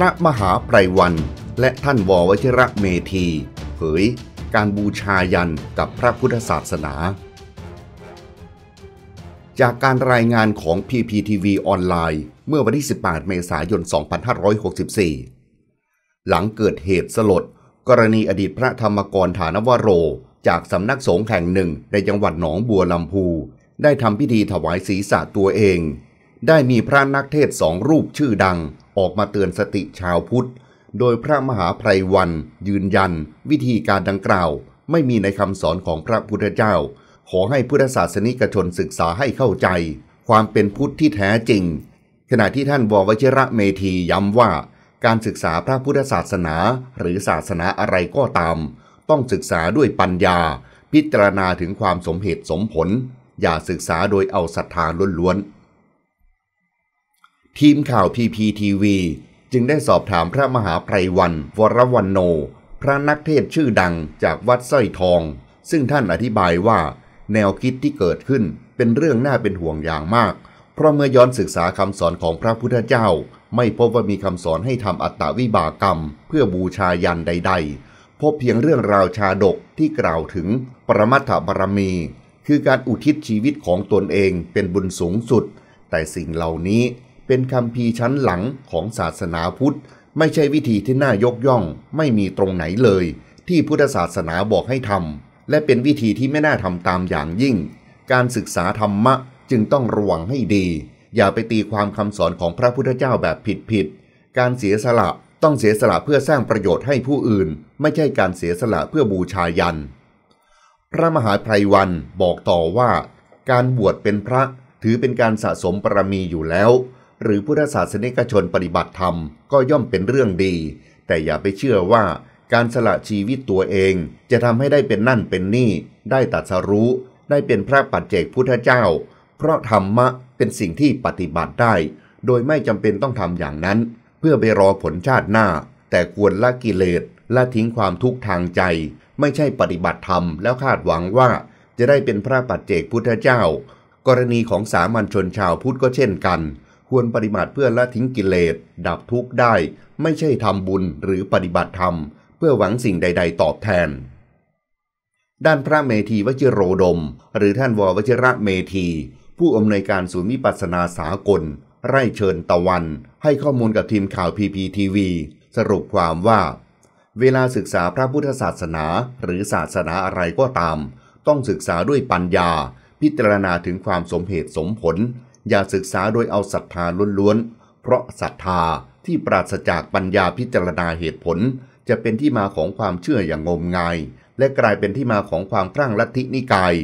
พระมหาไพรวัน และท่านววชิระเมธีเผย การบูชายันกับพระพุทธศาสนา จากการรายงานของ PPTV ออนไลน์เมื่อวันที่ 18 เมษายน 2564 หลังเกิดเหตุสลด กรณีอดีตพระธรรมกรฐานวโร จากสำนักสงฆ์แห่งหนึ่งในจังหวัดหนองบัวลำพูได้ทำพิธีถวายศีรษะตัวเองได้มีพระนักเทศสองรูปชื่อดังออกมาเตือนสติชาวพุทธ โดยพระมหาไพรวัน ยืนยัน วิธีการดังกล่าว ไม่มีในคำสอนของพระพุทธเจ้า ขอให้พุทธศาสนิกชนศึกษาให้เข้าใจ ความเป็นพุทธที่แท้จริง ขณะที่ท่านววชิระเมธีย้ำว่า การศึกษาพระพุทธศาสนาหรือศาสนาอะไรก็ตาม ต้องศึกษาด้วยปัญญา พิจารณาถึงความสมเหตุสมผล อย่าศึกษาโดยเอาศรัทธาล้วนๆทีมข่าวพีพีทีวีจึงได้สอบถามพระมหาไพรวัน วรวันโน พระนักเทศชื่อดังจากวัดสร้อยทอง ซึ่งท่านอธิบายว่า แนวคิดที่เกิดขึ้นเป็นเรื่องน่าเป็นห่วงอย่างมาก เพราะเมื่อย้อนศึกษาคำสอนของพระพุทธเจ้า ไม่พบว่ามีคำสอนให้ทำอัตตวิบากกรรม เพื่อบูชายันใด ๆ พบเพียงเรื่องราวชาดกที่กล่าวถึงปรมัตถบารมี คือการอุทิศชีวิตของตนเองเป็นบุญสูงสุด แต่สิ่งเหล่านี้เป็นคำพีชั้นหลังของศาสนาพุทธ ไม่ใช่วิธีที่น่ายกย่อง ไม่มีตรงไหนเลย ที่พุทธศาสนาบอกให้ทำและเป็นวิธีที่ไม่น่าทำตามอย่างยิ่ง การศึกษาธรรมะจึงต้องระวังให้ดี อย่าไปตีความคำสอนของพระพุทธเจ้าแบบผิดๆ การเสียสละต้องเสียสละเพื่อสร้างประโยชน์ให้ผู้อื่นไม่ใช่การเสียสละเพื่อบูชายัน พระมหาไพรวันบอกต่อว่า การบวชเป็นพระถือเป็นการสะสมปรมีอยู่แล้วหรือพุทธศาสนิกชนปฏิบัติธรรมก็ย่อมเป็นเรื่องดี แต่อย่าไปเชื่อว่า การสละชีวิตตัวเอง จะทำให้ได้เป็นนั่นเป็นนี่ ได้ตัดสรู้ได้เป็นพระปัจเจกพุทธเจ้า เพราะธรรมะเป็นสิ่งที่ปฏิบัติได้ โดยไม่จำเป็นต้องทำอย่างนั้น เพื่อไปรอผลชาติหน้า แต่ควรละกิเลสละทิ้งความทุกข์ทางใจ ไม่ใช่ปฏิบัติธรรมแล้วคาดหวังว่าจะได้เป็นพระปัจเจกพุทธเจ้า กรณีของสามัญชนชาวพุทธก็เช่นกันควรปฏิบัติเพื่อละทิ้งกิเลสดับทุกข์ได้ไม่ใช่ทำบุญหรือปฏิบัติธรรม เพื่อหวังสิ่งใด ๆ ตอบแทน ด้านพระเมธีวชิโรดม หรือท่านววชิระเมธี ผู้อำนวยการศูนย์วิปัสสนาสากล ไร่เชิญตะวัน ให้ข้อมูลกับทีมข่าวพีพีทีวีสรุปความว่า เวลาศึกษาพระพุทธศาสนาหรือศาสนาอะไรก็ตาม ต้องศึกษาด้วยปัญญาพิจารณาถึงความสมเหตุสมผลอย่าศึกษาโดยเอาศรัทธาล้วนๆ เพราะศรัทธาที่ปราศจากปัญญาพิจารณาเหตุผล จะเป็นที่มาของความเชื่ออย่างงมงายและกลายเป็นที่มาของความคลั่งลัทธินิกาย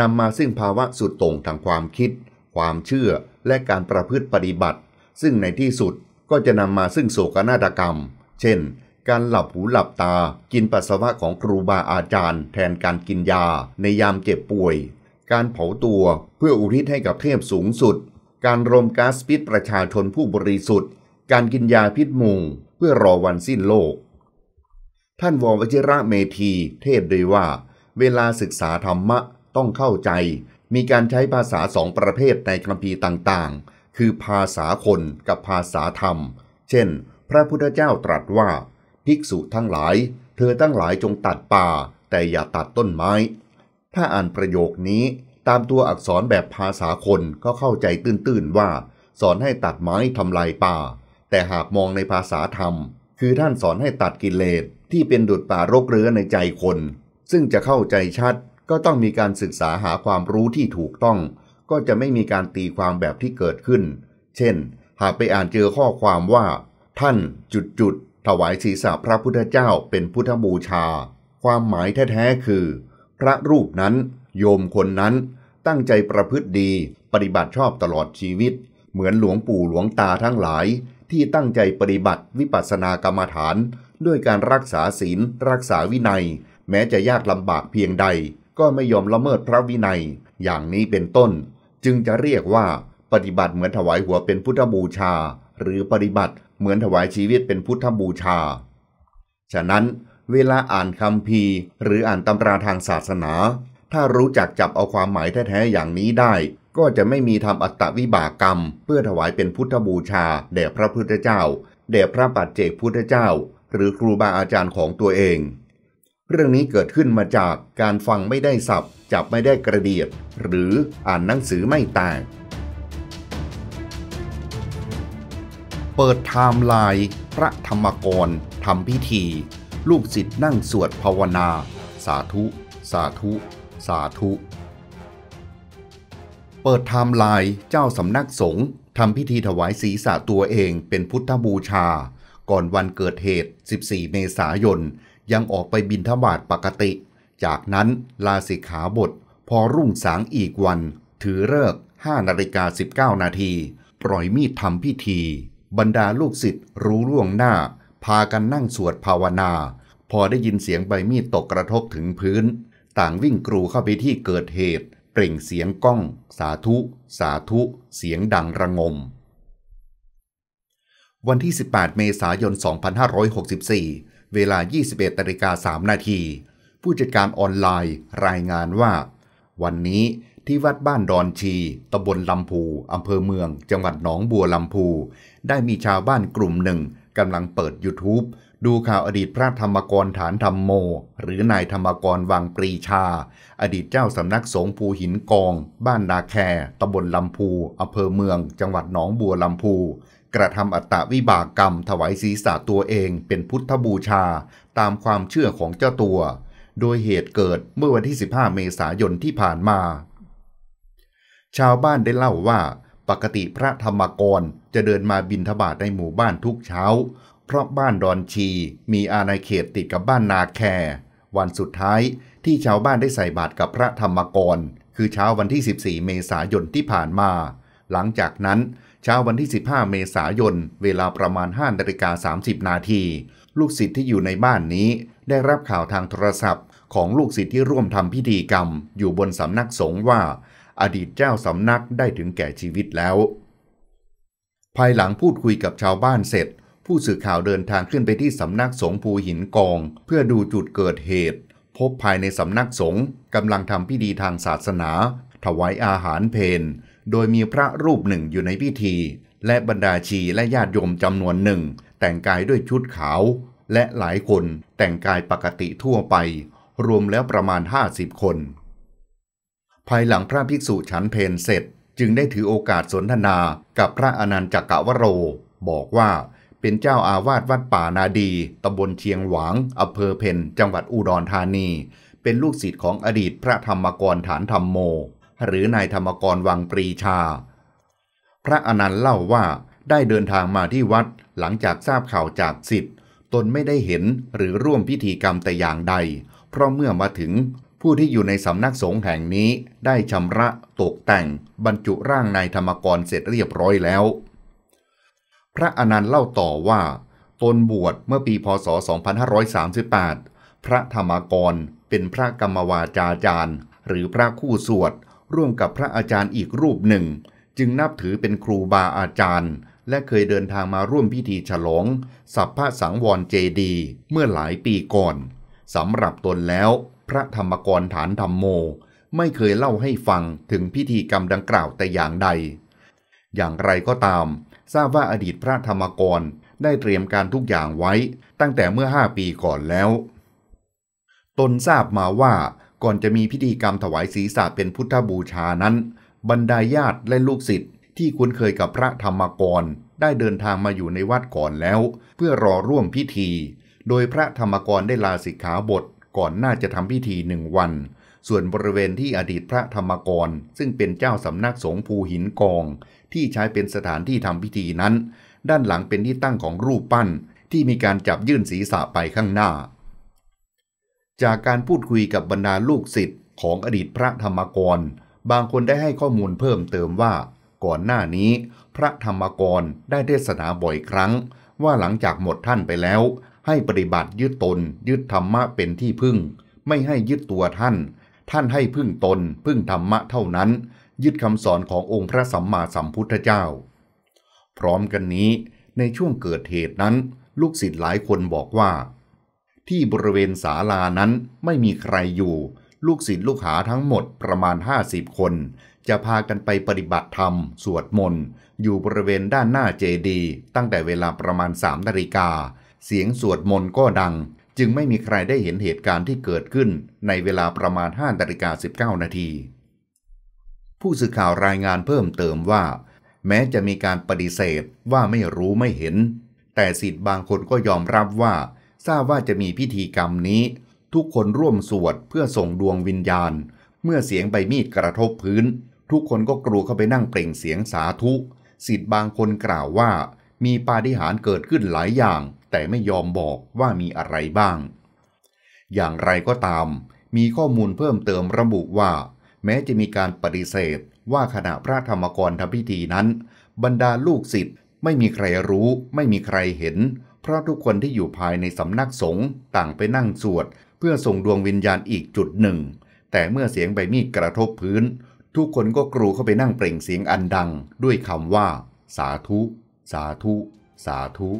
นำมาซึ่งภาวะสุดโต่งทางความคิด ความเชื่อและการประพฤติปฏิบัติ ซึ่งในที่สุดก็จะนำมาซึ่งโศกนาฏกรรม เช่น การหลับหูหลับตากินปัสสาวะของครูบาอาจารย์ แทนการกินยา ในยามเจ็บป่วยการเผาตัวเพื่ออุทิศให้กับเทพสูงสุด การรมก๊าซพิษประชาชนผู้บริสุทธิ์ การกินยาพิษมุงเพื่อรอวันสิ้นโลก ท่านววชิระเมธีเทศด้วยว่า เวลาศึกษาธรรมะต้องเข้าใจ มีการใช้ภาษาสองประเภทในคัมภีร์ต่างๆ คือภาษาคนกับภาษาธรรม เช่น พระพุทธเจ้าตรัสว่าภิกษุทั้งหลาย เธอทั้งหลายจงตัดป่า แต่อย่าตัดต้นไม้ถ้าอ่านประโยคนี้ ตามตัวอักษรแบบภาษาคนก็เข้าใจตื้น ๆ ว่า สอนให้ตัดไม้ทำลายป่า แต่หากมองในภาษาธรรม คือท่านสอนให้ตัดกิเลส ที่เป็นดุดป่ารกเรื้อในใจคน ซึ่งจะเข้าใจชัด ก็ต้องมีการศึกษาหาความรู้ที่ถูกต้อง ก็จะไม่มีการตีความแบบที่เกิดขึ้น เช่น หากไปอ่านเจอข้อความว่า ท่านจุดจุดถวายศีรษะพระพุทธเจ้าเป็นพุทธบูชา ความหมายแท้ ๆ คือพระรูปนั้นโยมคนนั้นตั้งใจประพฤติดี ปฏิบัติชอบตลอดชีวิต เหมือนหลวงปู่หลวงตาทั้งหลาย ที่ตั้งใจปฏิบัติวิปัสสนากรรมฐาน ด้วยการรักษาศีลรักษาวินัย แม้จะยากลำบากเพียงใดก็ไม่ยอมละเมิดพระวินัย อย่างนี้เป็นต้น จึงจะเรียกว่าปฏิบัติเหมือนถวายหัวเป็นพุทธบูชา หรือปฏิบัติเหมือนถวายชีวิตเป็นพุทธบูชา ฉะนั้นเวลาอ่านคำพีหรืออ่านตำราทางศาสนา ถ้ารู้จักจับเอาความหมายแท้ๆอย่างนี้ได้ ก็จะไม่มีทำอัตวิบากกรรม เพื่อถวายเป็นพุทธบูชา แด่พระพุทธเจ้า แด่พระปัจเจกพุทธเจ้า หรือครูบาอาจารย์ของตัวเอง เรื่องนี้เกิดขึ้นมาจากการฟังไม่ได้สับจับไม่ได้กระเดียด หรืออ่านหนังสือไม่แตกเปิดไทม์ไลน์ พระธรรมกรทำพิธีลูกศิษย์นั่งสวดภาวนา สาธุ สาธุ สาธุ เปิดไทม์ไลน์ เจ้าสำนักสงฆ์ทำพิธีถวายศีรษะตัวเองเป็นพุทธบูชา ก่อนวันเกิดเหตุ 14 เมษายน ยังออกไปบินทบาทปกติ จากนั้นลาสิกขาบท พอรุ่งสางอีกวัน ถือเลิก 5 นาฬิกา 19 นาทีปล่อยมีดทำพิธี บรรดาลูกศิษย์รู้ล่วงหน้าพากันนั่งสวดภาวนา พอได้ยินเสียงใบมีดตกกระทบถึงพื้น ต่างวิ่งกรูเข้าไปที่เกิดเหตุ เปล่งเสียงก้อง สาธุ สาธุ เสียงดังระงม วันที่ 18 เมษายน 2564 เวลา 21นาฬิกา3นาที ผู้จัดการออนไลน์รายงานว่า วันนี้ที่วัดบ้านดอนชีตำบลลำพูอำเภอเมือง จังหวัดหนองบัวลำพู ได้มีชาวบ้านกลุ่มหนึ่งกำลังเปิด YouTube ดูข่าวอดีตพระธรรมกรฐานธรรมโม หรือนายธรรมกรวังปรีชา อดีตเจ้าสำนักสงฆ์ภูหินกอง บ้านนาแคตำบลลำพูอำเภอเมือง จังหวัดหนองบัวลำพู กระทำอัตตวิบากกรรม ถวายศีรษะตัวเองเป็นพุทธบูชา ตามความเชื่อของเจ้าตัว โดยเหตุเกิดเมื่อวันที่15เมษายนที่ผ่านมาชาวบ้านได้เล่าว่าปกติพระธรรมกรจะเดินมาบินทบาทในหมู่บ้านทุกเช้า เพราะบ้านดอนชี มีอาณาเขตติดกับบ้านนาแค วันสุดท้ายที่ชาวบ้านได้ใส่บาตรกับพระธรรมกร คือเช้าวันที่ 14 เมษายนที่ผ่านมา หลังจากนั้นเช้าวันที่ 15 เมษายน เวลาประมาณ5นาฬิกา 30 นาที ลูกศิษย์ที่อยู่ในบ้านนี้ ได้รับข่าวทางโทรศัพท์ ของลูกศิษย์ที่ร่วมทำพิธีกรรม อยู่บนสำนักสงฆ์ว่าอดีตเจ้าสำนักได้ถึงแก่ชีวิตแล้ว ภายหลังพูดคุยกับชาวบ้านเสร็จ ผู้สื่อข่าวเดินทางขึ้นไปที่สำนักสงภูหินกอง เพื่อดูจุดเกิดเหตุ พบภายในสำนักสงกำลังทำพิธีทางศาสนา ถวายอาหารเพน โดยมีพระรูปหนึ่งอยู่ในพิธี และบรรดาชีและญาติโยมจำนวนหนึ่งแต่งกายด้วยชุดขาว และหลายคนแต่งกายปกติทั่วไป รวมแล้วประมาณ 50 คนภายหลังพระภิกษุฉันเพนเสร็จจึงได้ถือโอกาสสนทนากับพระอนันต์จักกวโร บอกว่าเป็นเจ้าอาวาสวัดป่านาดีตำบลเชียงหวางอำเภอเพน จังหวัดอุดรธานี เป็นลูกศิษย์ของอดีตพระธรรมกรฐานธรรมโม หรือนายธรรมกรวังปรีชา พระอนันต์เล่าว่าได้เดินทางมาที่วัด หลังจากทราบข่าวจากสิทธิ์ตนไม่ได้เห็นหรือร่วมพิธีกรรมแต่อย่างใด เพราะเมื่อมาถึงผู้ที่อยู่ในสำนักสงฆ์แห่งนี้ได้ชำระตกแต่ง บรรจุร่างนายธรรมกรเสร็จเรียบร้อยแล้ว พระอนันต์เล่าต่อว่า ตนบวชเมื่อปีพศ 2538 พระธรรมกรเป็นพระกรรมวาจาจารย์ หรือพระคู่สวด ร่วมกับพระอาจารย์อีกรูปหนึ่ง จึงนับถือเป็นครูบาอาจารย์ และเคยเดินทางมาร่วมพิธีฉลองสัพพะสังวรเจดีเมื่อหลายปีก่อนสำหรับตนแล้วพระธรรมกรฐานธรรมโม ไม่เคยเล่าให้ฟังถึงพิธีกรรมดังกล่าวแต่อย่างใด อย่างไรก็ตาม ทราบว่าอดีตพระธรรมกรได้เตรียมการทุกอย่างไว้ ตั้งแต่เมื่อห้าปีก่อนแล้ว ตนทราบมาว่าก่อนจะมีพิธีกรรมถวายศีรษะเป็นพุทธบูชานั้น บรรดาญาติและลูกศิษย์ที่คุ้นเคยกับพระธรรมกรได้เดินทางมาอยู่ในวัดก่อนแล้ว เพื่อรอร่วมพิธี โดยพระธรรมกรได้ลาสิกขาบทก่อนน่าจะทำพิธีหนึ่งวัน ส่วนบริเวณที่อดีตพระธรรมกรซึ่งเป็นเจ้าสำนักสงภูหินกอง ที่ใช้เป็นสถานที่ทำพิธีนั้น ด้านหลังเป็นที่ตั้งของรูปปั้น ที่มีการจับยื่นศีรษะไปข้างหน้า จากการพูดคุยกับบรรดาลูกศิษย์ของอดีตพระธรรมกรบางคนได้ให้ข้อมูลเพิ่มเติมว่า ก่อนหน้านี้ พระธรรมกรได้เทศนาบ่อยครั้ง ว่าหลังจากหมดท่านไปแล้วให้ปฏิบัติยึดตน ยึดธรรมะเป็นที่พึ่ง ไม่ให้ยึดตัวท่าน ท่านให้พึ่งตนพึ่งธรรมะเท่านั้น ยึดคำสอนขององค์พระสัมมาสัมพุทธเจ้า พร้อมกันนี้ ในช่วงเกิดเหตุนั้น ลูกศิษย์หลายคนบอกว่า ที่บริเวณศาลานั้นไม่มีใครอยู่ ลูกศิษย์ลูกหาทั้งหมดประมาณ 50 คน จะพากันไปปฏิบัติธรรม สวดมนต์อยู่บริเวณด้านหน้าเจดีตั้งแต่เวลาประมาณ3นาฬิกาเสียงสวดมนต์ก็ดัง จึงไม่มีใครได้เห็นเหตุการณ์ที่เกิดขึ้น ในเวลาประมาณ5นาฬิกา19 นาที ผู้สื่อข่าวรายงานเพิ่มเติมว่า แม้จะมีการปฏิเสธว่าไม่รู้ไม่เห็น แต่สิทธิ์บางคนก็ยอมรับว่า ทราบว่าจะมีพิธีกรรมนี้ ทุกคนร่วมสวดเพื่อส่งดวงวิญญาณ เมื่อเสียงใบมีดกระทบพื้น ทุกคนก็กรูเข้าไปนั่งเปล่งเสียงสาธุสิทธิ์บางคนกล่าวว่ามีปาฏิหาริย์เกิดขึ้นหลายอย่างแต่ไม่ยอมบอกว่ามีอะไรบ้าง อย่างไรก็ตาม มีข้อมูลเพิ่มเติมระบุว่า แม้จะมีการปฏิเสธว่าขณะพระธรรมกรทำพิธีนั้น บรรดาลูกศิษย์ไม่มีใครรู้ ไม่มีใครเห็น เพราะทุกคนที่อยู่ภายในสำนักสงฆ์ต่างไปนั่งสวด เพื่อส่งดวงวิญญาณอีกจุดหนึ่ง แต่เมื่อเสียงใบมีดกระทบพื้น ทุกคนก็กรูเข้าไปนั่งเปล่งเสียงอันดัง ด้วยคำว่า สาธุ สาธุ สาธุ